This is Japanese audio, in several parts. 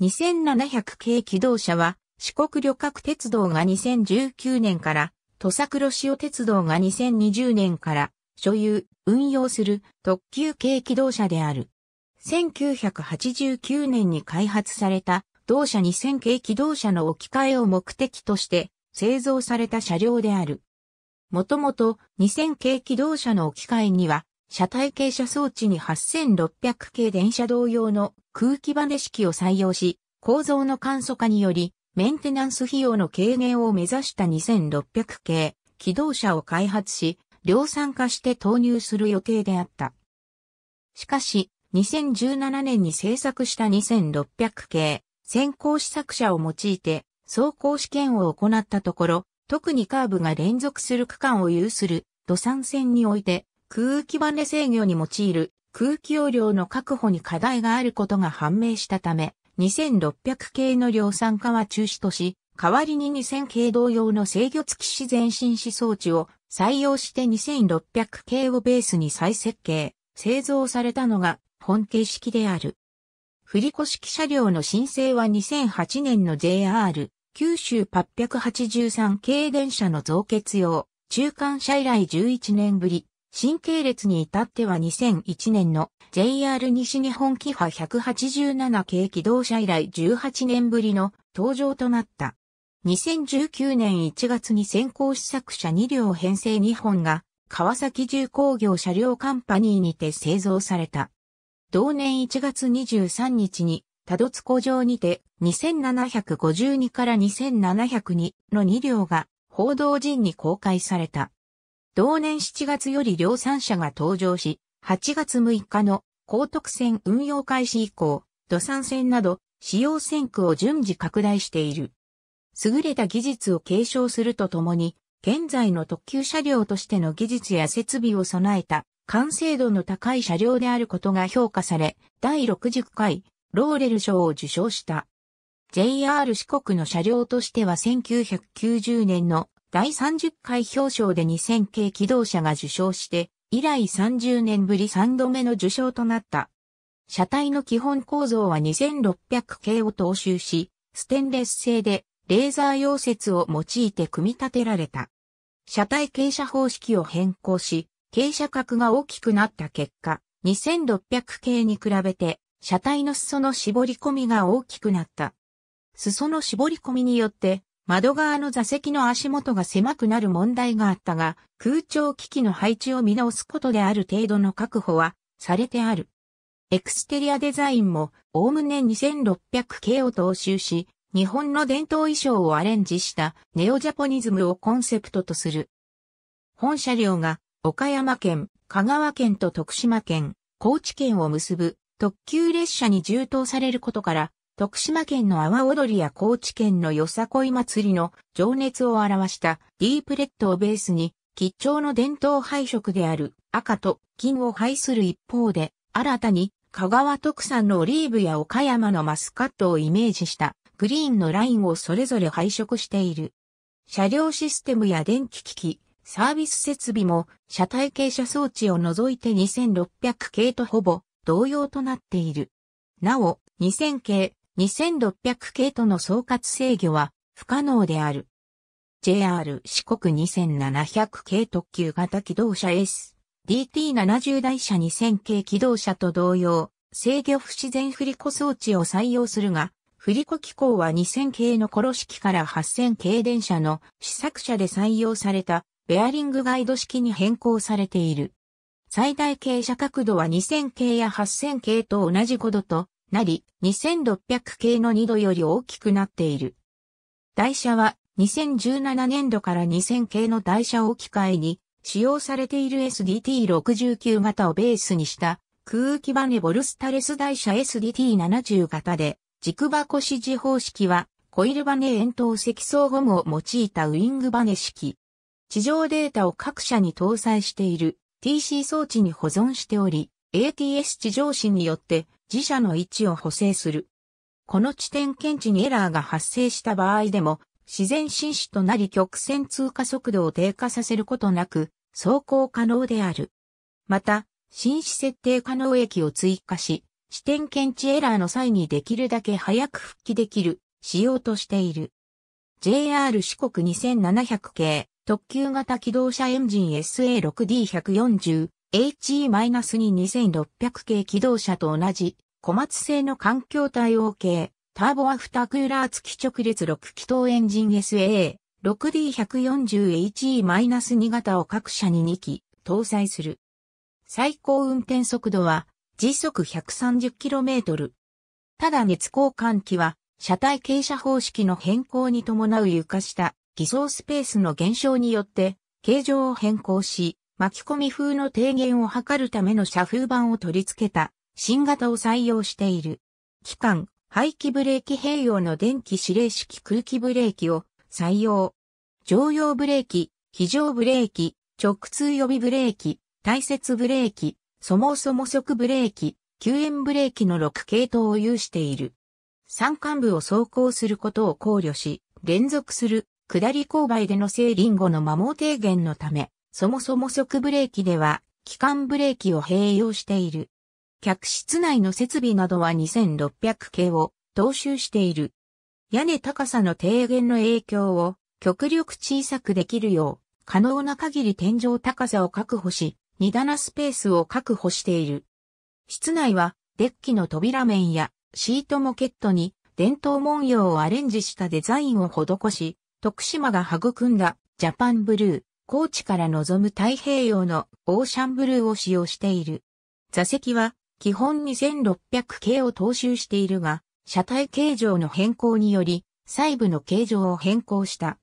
2700系機動車は、四国旅客鉄道が2019年から、土佐黒潮鉄道が2020年から、所有、運用する特急系機動車である。1989年に開発された、同社2000系機動車の置き換えを目的として、製造された車両である。もともと2000系機動車の置き換えには、車体傾斜装置に8600系電車同様の空気バネ式を採用し、構造の簡素化により、メンテナンス費用の軽減を目指した2600系機動車を開発し、量産化して投入する予定であった。しかし、2017年に製作した2600系先行試作車を用いて走行試験を行ったところ、特にカーブが連続する区間を有する土産線において空気バネ制御に用いる空気容量の確保に課題があることが判明したため、2600系の量産化は中止とし、代わりに2000系同様の制御付き自然進子装置を採用して2600系をベースに再設計、製造されたのが本形式である。振り子式車両の申請は2008年の JR 九州883系電車の増結用中間車以来11年ぶり新系列に至っては2001年の JR 西日本キハ187系機動車以来18年ぶりの登場となった。2019年1月に先行試作車2両編成2本が川崎重工業車両カンパニーにて製造された。同年1月23日に多度津工場にて2752から2702の2両が報道陣に公開された。同年7月より量産車が登場し、8月6日の高徳線運用開始以降、土産線など使用線区を順次拡大している。優れた技術を継承するとともに、現在の特急車両としての技術や設備を備えた完成度の高い車両であることが評価され、第60回ローレル賞を受賞した。JR 四国の車両としては1990年の第30回表彰で2000系機動車が受賞して、以来30年ぶり3度目の受賞となった。車体の基本構造は2600系を踏襲し、ステンレス製でレーザー溶接を用いて組み立てられた。車体傾斜方式を変更し、傾斜角が大きくなった結果、2600系に比べて、車体の裾の絞り込みが大きくなった。裾の絞り込みによって、窓側の座席の足元が狭くなる問題があったが、空調機器の配置を見直すことである程度の確保はされてある。エクステリアデザインも、おおむね2600系を踏襲し、日本の伝統衣装をアレンジしたネオジャポニズムをコンセプトとする。本車両が岡山県、香川県と徳島県、高知県を結ぶ特急列車に充当されることから、徳島県の阿波踊りや高知県のよさこい祭りの情熱を表したディープレッドをベースに、吉兆の伝統配色である赤と金を配する一方で、新たに香川特産のオリーブや岡山のマスカットをイメージしたグリーンのラインをそれぞれ配色している。車両システムや電気機器、サービス設備も車体傾斜装置を除いて2600系とほぼ同様となっている。なお、2000系、2600系との総括制御は不可能である。JR 四国2700系特急型機動車 SDT70 台車2000系機動車と同様、制御不自然振り子装置を採用するが、振り子機構は2000系の殺式から8000系電車の試作車で採用されたベアリングガイド式に変更されている。最大傾斜角度は2000系や8000系と同じ5度となり、2600系の2度より大きくなっている。台車は2017年度から2000系の台車を機械に使用されている SDT69 型をベースにした空気バネボルスタレス台車 SDT70 型で軸箱指示方式はコイルバネ円筒積層ゴムを用いたウィングバネ式。地上データを各社に搭載している TC 装置に保存しており、ATS 地上紙によって自社の位置を補正する。この地点検知にエラーが発生した場合でも、自然進止となり曲線通過速度を低下させることなく、走行可能である。また、紳止設定可能駅を追加し、地点検知エラーの際にできるだけ早く復帰できる、仕様としている。JR 四国2700系特急型機動車エンジン SA6D140 HE-2 2600系機動車と同じ、小松製の環境対応系、ターボアフタークーラー付き直列6気筒エンジン SA、6D140HE-2 型を各社に2機、搭載する。最高運転速度は、時速 130km。ただ熱交換機は、車体傾斜方式の変更に伴う床下、偽装スペースの減少によって、形状を変更し、巻き込み風の低減を図るための車風板を取り付けた新型を採用している。期間、排気ブレーキ併用の電気指令式空気ブレーキを採用。常用ブレーキ、非常ブレーキ、直通予備ブレーキ、大切ブレーキ、そもそも速ブレーキ、救援ブレーキの6系統を有している。山間部を走行することを考慮し、連続する下り勾配での整輪後の摩耗低減のため、そもそも即ブレーキでは、機関ブレーキを併用している。客室内の設備などは2600系を踏襲している。屋根高さの低減の影響を極力小さくできるよう、可能な限り天井高さを確保し、二棚スペースを確保している。室内はデッキの扉面やシートモケットに伝統文様をアレンジしたデザインを施し、徳島が育んだジャパンブルー、高地から望む太平洋のオーシャンブルーを使用している。座席は基本2600系を踏襲しているが、車体形状の変更により、細部の形状を変更した。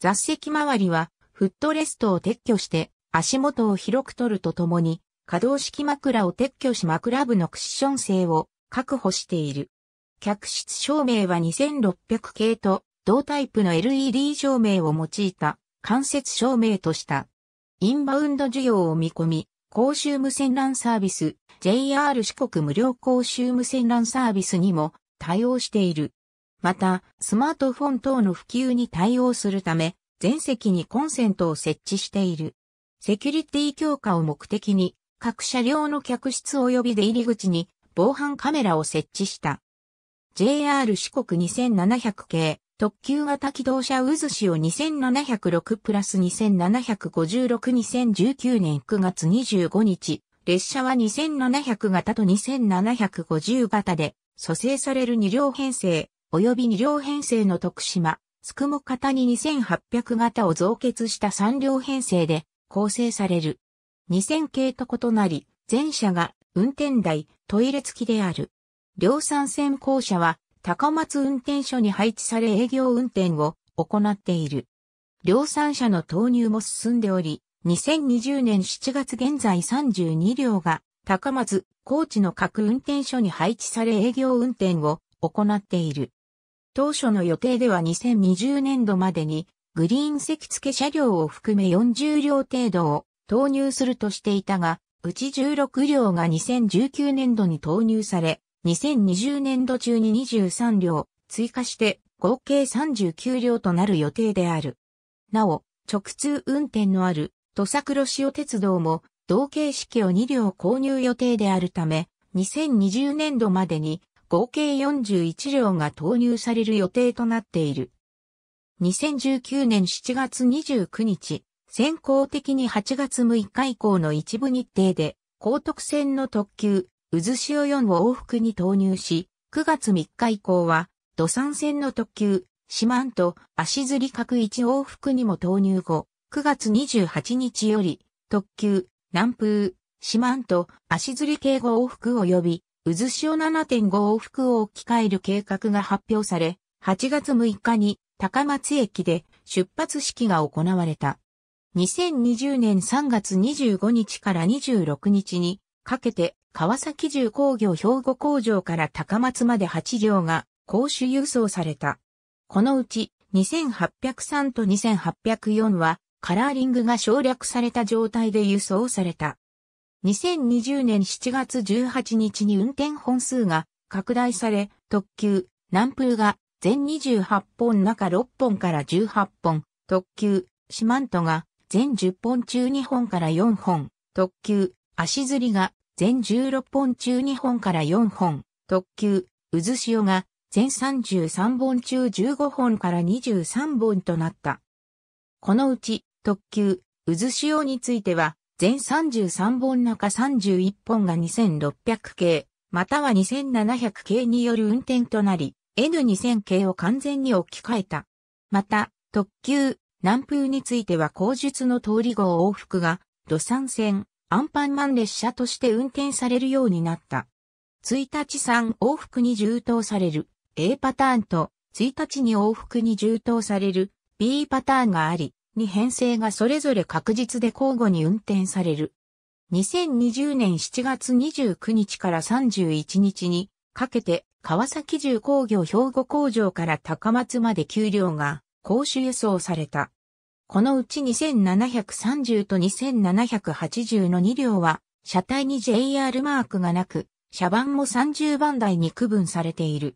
座席周りは、フットレストを撤去して、足元を広く取るとともに、可動式枕を撤去し枕部のクッション性を確保している。客室照明は2600系と同タイプの LED 照明を用いた間接証明とした。インバウンド需要を見込み、公衆無線 LAN サービス、JR 四国無料公衆無線 LAN サービスにも対応している。また、スマートフォン等の普及に対応するため、全席にコンセントを設置している。セキュリティ強化を目的に、各車両の客室及び出入り口に防犯カメラを設置した。JR 四国2700系特急型機動車渦潮2706プラス27562019年9月25日、列車は2700型と2750型で、蘇生される2両編成、及び2両編成の徳島、つくも型に2800型を増結した3両編成で構成される。2000系と異なり、全車が運転台、トイレ付きである。量産線校舎は高松運転所に配置され営業運転を行っている。量産車の投入も進んでおり、2020年7月現在32両が高松、高知の各運転所に配置され営業運転を行っている。当初の予定では2020年度までにグリーン席付け車両を含め40両程度を投入するとしていたが、うち16両が2019年度に投入され、2020年度中に23両、追加して合計39両となる予定である。なお、直通運転のある土佐黒潮鉄道も同形式を2両購入予定であるため、2020年度までに合計41両が投入される予定となっている。2019年7月29日、先行的に8月6日以降の一部日程で、高徳線の特急、渦潮4を往復に投入し、9月3日以降は、土産線の特急、四万と足摺各1往復にも投入後、9月28日より、特急、南風、四万と足摺計5往復及び、渦潮7.5往復を置き換える計画が発表され、8月6日に高松駅で出発式が行われた。2020年3月25日から26日にかけて川崎重工業兵庫工場から高松まで8両が公主輸送された。このうち2803と2804はカラーリングが省略された状態で輸送された。2020年7月18日に運転本数が拡大され、特急、南風が全28本中6本から18本、特急、四万十が全10本中2本から4本、特急、足釣りが全16本中2本から4本、特急、渦潮が全33本中15本から23本となった。このうち特急、渦潮については、全33本中31本が2600系、または2700系による運転となり、N2000 系を完全に置き換えた。また、特急、南風については口述の通り号往復が、土産線、アンパンマン列車として運転されるようになった。1日3往復に充当される A パターンと1日に往復に充当される B パターンがあり、2編成がそれぞれ確実で交互に運転される。2020年7月29日から31日にかけて川崎重工業兵庫工場から高松まで給料が公衆輸送された。このうち2730と2780の2両は、車体に JR マークがなく、車番も30番台に区分されている。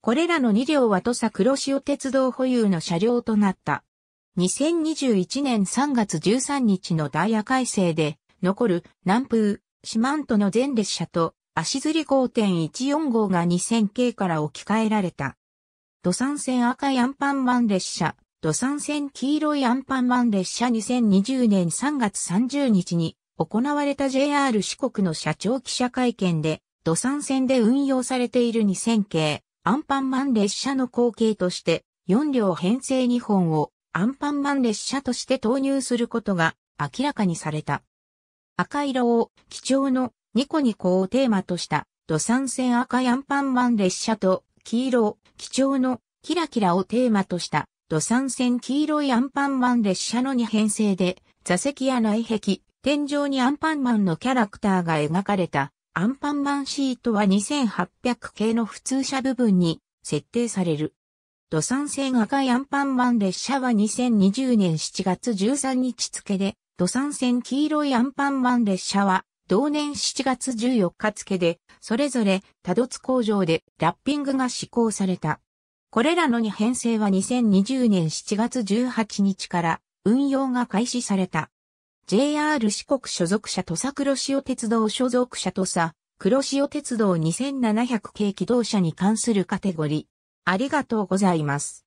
これらの2両は土佐黒潮鉄道保有の車両となった。2021年3月13日のダイヤ改正で、残る南風、四万十の全列車と足ずり5.14号が2000系から置き換えられた。土産線赤ヤアンパンマン列車、土産線黄色いアンパンマン列車2020年3月30日に行われた JR 四国の社長記者会見で、土産線で運用されている2000系アンパンマン列車の後継として4両編成2本をアンパンマン列車として投入することが明らかにされた。赤色を基調のニコニコをテーマとした土産線赤いアンパンマン列車と黄色を基調のキラキラをテーマとした土産線黄色いアンパンマン列車の2編成で、座席や内壁、天井にアンパンマンのキャラクターが描かれた、アンパンマンシートは2800系の普通車部分に設定される。土産線赤いアンパンマン列車は2020年7月13日付で、土産線黄色いアンパンマン列車は同年7月14日付で、それぞれ多度津工場でラッピングが施行された。これらの2編成は2020年7月18日から運用が開始された。JR 四国所属車土佐黒潮鉄道所属車土佐黒潮鉄道2700系機動車に関するカテゴリー。ありがとうございます。